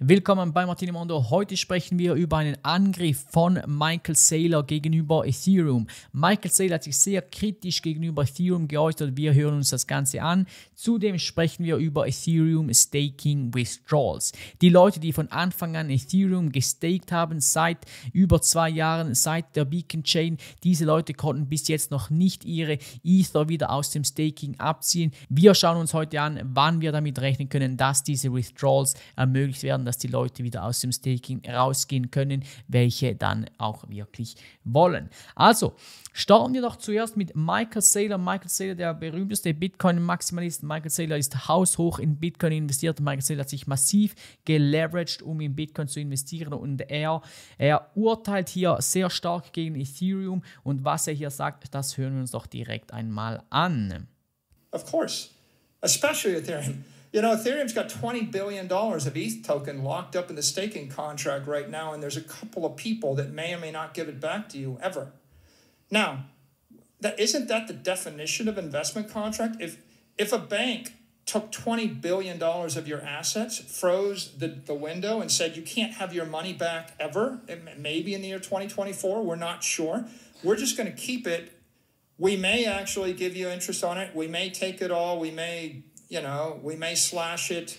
Willkommen bei Martini Mondo. Heute sprechen wir über einen Angriff von Michael Saylor gegenüber Ethereum. Michael Saylor hat sich sehr kritisch gegenüber Ethereum geäußert. Wir hören uns das Ganze an. Zudem sprechen wir über Ethereum Staking Withdrawals. Die Leute, die von Anfang an Ethereum gestaked haben, seit über zwei Jahren, seit der Beacon Chain, diese Leute konnten bis jetzt noch nicht ihre Ether wieder aus dem Staking abziehen. Wir schauen uns heute an, wann wir damit rechnen können, dass diese Withdrawals ermöglicht werden dass die Leute wieder aus dem Staking rausgehen können, welche dann auch wirklich wollen. Also, starten wir doch zuerst mit Michael Saylor. Michael Saylor, der berühmteste Bitcoin-Maximalist. Michael Saylor ist haushoch in Bitcoin investiert. Michael Saylor hat sich massiv geleveraged, um in Bitcoin zu investieren und er, er urteilt hier sehr stark gegen Ethereum und was er hier sagt, das hören wir uns doch direkt einmal an. Of course, especially Ethereum. You know, Ethereum's got $20 billion of ETH token locked up in the staking contract right now, and there's a couple of people that may or may not give it back to you ever. Now, that isn't that the definition of investment contract? If if a bank took $20 billion of your assets, froze the, the window, and said you can't have your money back ever, maybe in the year 2024, we're not sure. We're just going to keep it. We may actually give you interest on it. We may take it all. We may you know, we may slash it.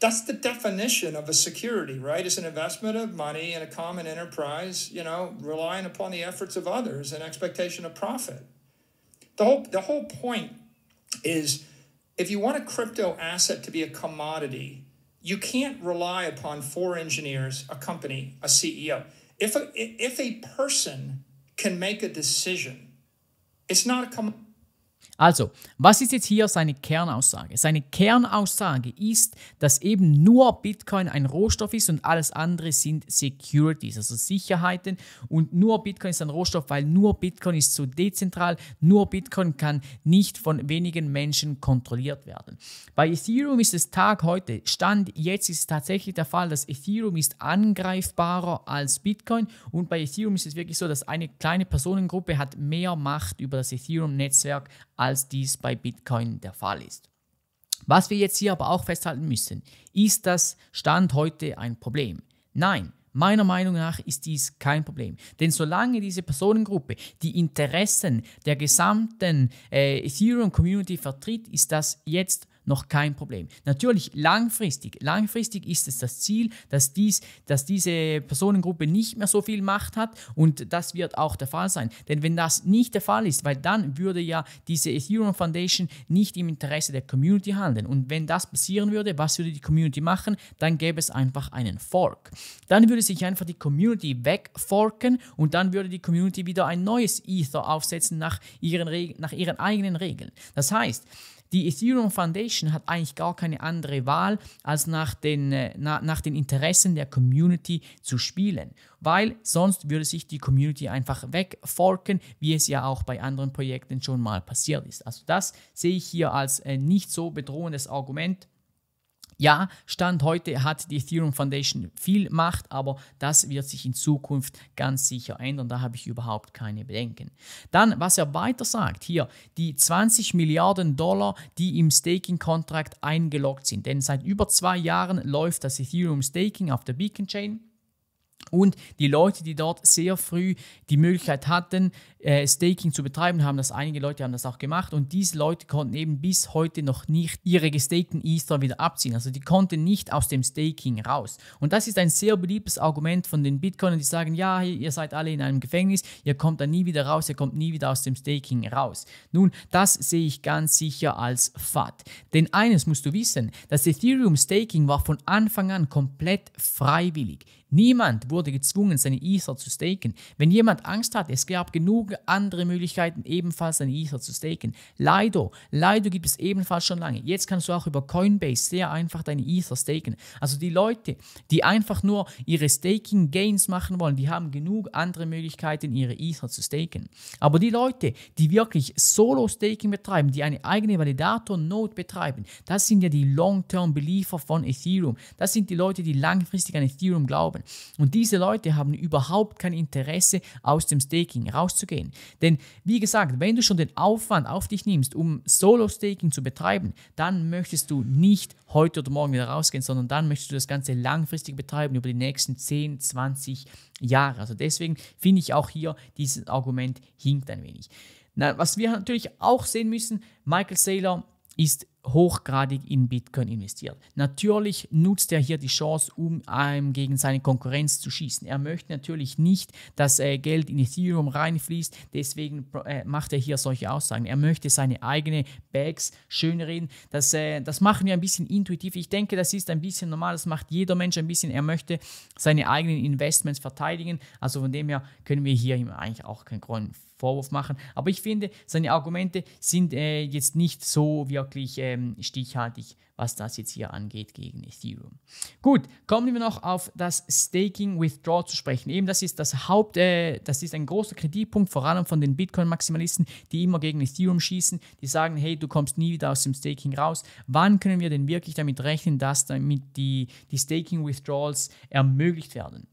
That's the definition of a security, right? It's an investment of money in a common enterprise, you know, relying upon the efforts of others and expectation of profit. The whole, the whole point is if you want a crypto asset to be a commodity, you can't rely upon four engineers, a company, a CEO. If a, if a person can make a decision, it's not a commodity Also, was ist jetzt hier seine Kernaussage? Seine Kernaussage ist, dass eben nur Bitcoin ein Rohstoff ist und alles andere sind Securities, also Sicherheiten. Und nur Bitcoin ist ein Rohstoff, weil nur Bitcoin ist so dezentral, nur Bitcoin kann nicht von wenigen Menschen kontrolliert werden. Bei Ethereum ist es Tag heute, Stand jetzt ist es tatsächlich der Fall, dass Ethereum ist angreifbarer als Bitcoin und bei Ethereum ist es wirklich so, dass eine kleine Personengruppe hat mehr Macht über das Ethereum-Netzwerk als dies bei Bitcoin der Fall ist. Was wir jetzt hier aber auch festhalten müssen, ist das Stand heute ein Problem? Nein, Meiner Meinung nach ist dies kein Problem. Denn solange diese Personengruppe die Interessen der gesamten äh, Ethereum-Community vertritt, ist das jetzt noch kein Problem. Natürlich langfristig. Langfristig ist es das Ziel, dass, dies, dass diese Personengruppe nicht mehr so viel Macht hat und das wird auch der Fall sein. Denn wenn das nicht der Fall ist, weil dann würde ja diese Ethereum Foundation nicht im Interesse der Community handeln. Und wenn das passieren würde, was würde die Community machen? Dann gäbe es einfach einen Fork. Dann würde sich einfach die Community wegforken und dann würde die Community wieder ein neues Ether aufsetzen nach ihren, Reg nach ihren eigenen Regeln. Das heißt, die Ethereum Foundation hat eigentlich gar keine andere Wahl, als nach den, äh, na, nach den Interessen der Community zu spielen, weil sonst würde sich die Community einfach wegforken, wie es ja auch bei anderen Projekten schon mal passiert ist. Also das sehe ich hier als äh, nicht so bedrohendes Argument ja, Stand heute hat die Ethereum Foundation viel Macht, aber das wird sich in Zukunft ganz sicher ändern. Da habe ich überhaupt keine Bedenken. Dann, was er weiter sagt, hier die 20 Milliarden Dollar, die im Staking-Kontrakt eingeloggt sind. Denn seit über zwei Jahren läuft das Ethereum Staking auf der Beacon Chain. Und die Leute, die dort sehr früh die Möglichkeit hatten, äh, Staking zu betreiben, haben das einige Leute haben das auch gemacht und diese Leute konnten eben bis heute noch nicht ihre gestakten Ether wieder abziehen. Also die konnten nicht aus dem Staking raus. Und das ist ein sehr beliebtes Argument von den Bitcoinern, die sagen, ja, ihr seid alle in einem Gefängnis, ihr kommt da nie wieder raus, ihr kommt nie wieder aus dem Staking raus. Nun, das sehe ich ganz sicher als FAT. Denn eines musst du wissen, das Ethereum Staking war von Anfang an komplett freiwillig. Niemand wurde gezwungen, seine Ether zu staken. Wenn jemand Angst hat, es gab genug genug andere Möglichkeiten, ebenfalls deine Ether zu staken. Lido, Lido gibt es ebenfalls schon lange. Jetzt kannst du auch über Coinbase sehr einfach deine Ether staken. Also die Leute, die einfach nur ihre Staking Gains machen wollen, die haben genug andere Möglichkeiten, ihre Ether zu staken. Aber die Leute, die wirklich Solo Staking betreiben, die eine eigene Validator Node betreiben, das sind ja die Long-Term Beliefer von Ethereum. Das sind die Leute, die langfristig an Ethereum glauben. Und diese Leute haben überhaupt kein Interesse, aus dem Staking rauszugehen gehen. Denn wie gesagt, wenn du schon den Aufwand auf dich nimmst, um Solo-Staking zu betreiben, dann möchtest du nicht heute oder morgen wieder rausgehen, sondern dann möchtest du das Ganze langfristig betreiben über die nächsten 10, 20 Jahre. Also deswegen finde ich auch hier, dieses Argument hinkt ein wenig. Na, was wir natürlich auch sehen müssen, Michael Saylor ist hochgradig in Bitcoin investiert. Natürlich nutzt er hier die Chance, um ähm, gegen seine Konkurrenz zu schießen. Er möchte natürlich nicht, dass äh, Geld in Ethereum reinfließt, deswegen äh, macht er hier solche Aussagen. Er möchte seine eigene Bags schönreden. Das, äh, das machen wir ein bisschen intuitiv. Ich denke, das ist ein bisschen normal, das macht jeder Mensch ein bisschen. Er möchte seine eigenen Investments verteidigen. Also von dem her können wir hier ihm eigentlich auch keinen Vorwurf machen. Aber ich finde, seine Argumente sind äh, jetzt nicht so wirklich äh, ähm, stichhaltig, was das jetzt hier angeht gegen Ethereum. Gut, kommen wir noch auf das Staking Withdrawal zu sprechen. Eben das ist das Haupt, äh, das ist ein großer Kreditpunkt, vor allem von den Bitcoin-Maximalisten, die immer gegen Ethereum schießen, die sagen, hey, du kommst nie wieder aus dem Staking raus. Wann können wir denn wirklich damit rechnen, dass damit die, die Staking Withdrawals ermöglicht werden?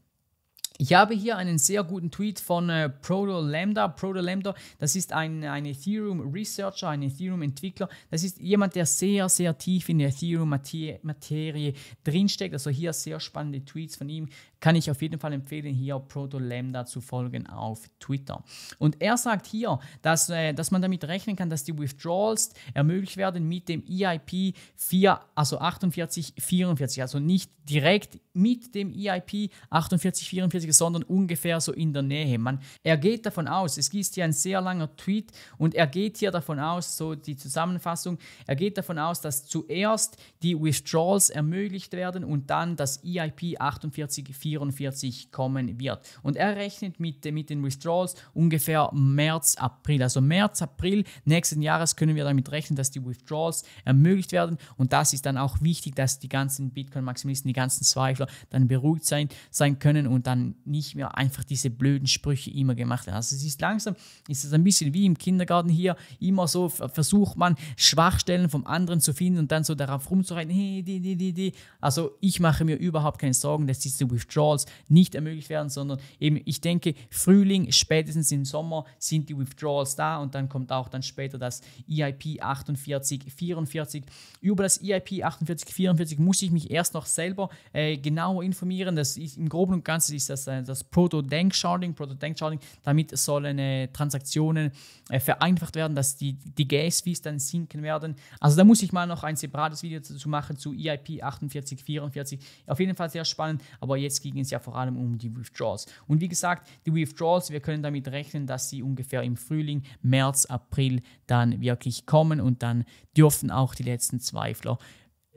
Ich habe hier einen sehr guten Tweet von äh, Proto Lambda. Proto Lambda, das ist ein, ein Ethereum Researcher, ein Ethereum Entwickler. Das ist jemand, der sehr, sehr tief in der Ethereum Materie drinsteckt. Also hier sehr spannende Tweets von ihm. Kann ich auf jeden Fall empfehlen, hier Proto Lambda zu folgen auf Twitter. Und er sagt hier, dass, äh, dass man damit rechnen kann, dass die Withdrawals ermöglicht werden mit dem EIP 4, also 4844, also nicht direkt mit dem EIP 4844, 50, sondern ungefähr so in der Nähe. Man, er geht davon aus, es ist hier ein sehr langer Tweet und er geht hier davon aus, so die Zusammenfassung, er geht davon aus, dass zuerst die Withdrawals ermöglicht werden und dann das EIP 4844 kommen wird. Und er rechnet mit, mit den Withdrawals ungefähr März, April. Also März, April nächsten Jahres können wir damit rechnen, dass die Withdrawals ermöglicht werden. Und das ist dann auch wichtig, dass die ganzen bitcoin maximisten die ganzen Zweifler dann beruhigt sein, sein können und dann nicht mehr einfach diese blöden Sprüche immer gemacht werden. Also es ist langsam, ist es ein bisschen wie im Kindergarten hier, immer so versucht man Schwachstellen vom anderen zu finden und dann so darauf rumzureiten, hey, die, die, die, die. Also ich mache mir überhaupt keine Sorgen, dass diese Withdrawals nicht ermöglicht werden, sondern eben ich denke, Frühling, spätestens im Sommer sind die Withdrawals da und dann kommt auch dann später das EIP 4844. Über das EIP 4844 muss ich mich erst noch selber äh, genauer informieren. Das ist im Groben und Ganzen ist das das, äh, das Proto-Bank-Sharding, Proto-Bank-Sharding, damit sollen Transaktionen äh, vereinfacht werden, dass die, die Gas-Fees dann sinken werden. Also da muss ich mal noch ein separates Video dazu machen zu EIP 4844. Auf jeden Fall sehr spannend, aber jetzt ging es ja vor allem um die Withdrawals. Und wie gesagt, die Withdrawals, wir können damit rechnen, dass sie ungefähr im Frühling, März, April dann wirklich kommen und dann dürfen auch die letzten Zweifler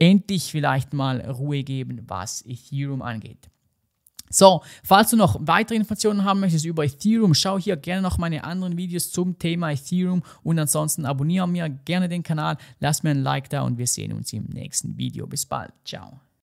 endlich vielleicht mal Ruhe geben, was Ethereum angeht. So, falls du noch weitere Informationen haben möchtest über Ethereum, schau hier gerne noch meine anderen Videos zum Thema Ethereum und ansonsten abonniere mir gerne den Kanal, lass mir ein Like da und wir sehen uns im nächsten Video. Bis bald, ciao.